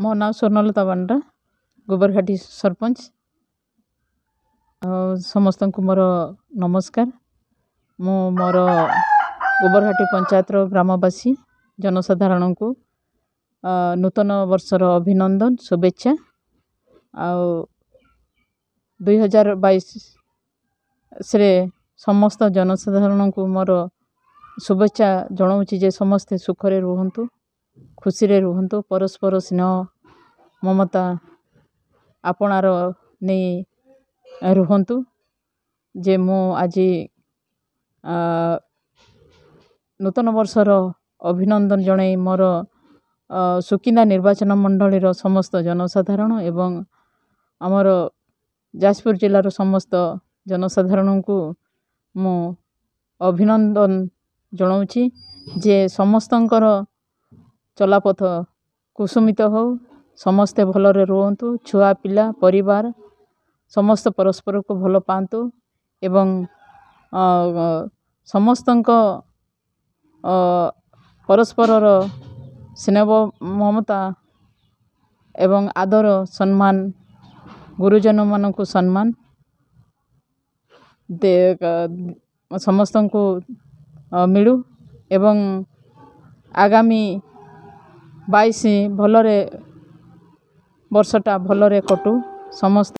ମୋ ନାଁ ସ୍ୱର୍ଣ୍ଣଲତା ପାଣ୍ଡା ଗୋବରଘାଟି ସରପଞ୍ଚ ଆଉ ସମସ୍ତଙ୍କୁ ମୋର ନମସ୍କାର ମୁଁ ମୋର ଗୋବରଘାଟି ପଞ୍ଚାୟତର ଗ୍ରାମବାସୀ ଜନସାଧାରଣଙ୍କୁ ନୂତନ ବର୍ଷର ଅଭିନନ୍ଦନ ଶୁଭେଚ୍ଛା ଆଉ ଦୁଇହଜାର ବାଇଶରେ ସମସ୍ତ ଜନସାଧାରଣଙ୍କୁ ମୋର ଶୁଭେଚ୍ଛା ଜଣାଉଛି ଯେ ସମସ୍ତେ ସୁଖରେ ରୁହନ୍ତୁ ଖୁସିରେ ରୁହନ୍ତୁ ପରସ୍ପର ସ୍ନେହ ମମତା ଆପଣାର ନେଇ ରୁହନ୍ତୁ ଯେ ମୁଁ ଆଜି ନୂତନ ବର୍ଷର ଅଭିନନ୍ଦନ ଜଣାଇ ମୋର ସୁକିନ୍ଦା ନିର୍ବାଚନ ମଣ୍ଡଳୀର ସମସ୍ତ ଜନସାଧାରଣ ଏବଂ ଆମର ଯାଜପୁର ଜିଲ୍ଲାର ସମସ୍ତ ଜନସାଧାରଣଙ୍କୁ ମୁଁ ଅଭିନନ୍ଦନ ଜଣାଉଛି ଯେ ସମସ୍ତଙ୍କର ଚଲାପଥ କୁସୁମିତ ହେଉ ସମସ୍ତେ ଭଲରେ ରୁହନ୍ତୁ ଛୁଆ ପିଲା ପରିବାର ସମସ୍ତେ ପରସ୍ପରକୁ ଭଲ ପାଆନ୍ତୁ ଏବଂ ସମସ୍ତଙ୍କ ପରସ୍ପରର ସ୍ନେହ ମମତା ଏବଂ ଆଦର ସମ୍ମାନ ଗୁରୁଜନମାନଙ୍କୁ ସମ୍ମାନ ସମସ୍ତଙ୍କୁ ମିଳୁ ଏବଂ ଆଗାମୀ ବାଇଶି ଭଲରେ ବର୍ଷଟା ଭଲରେ କଟୁ ସମସ୍ତେ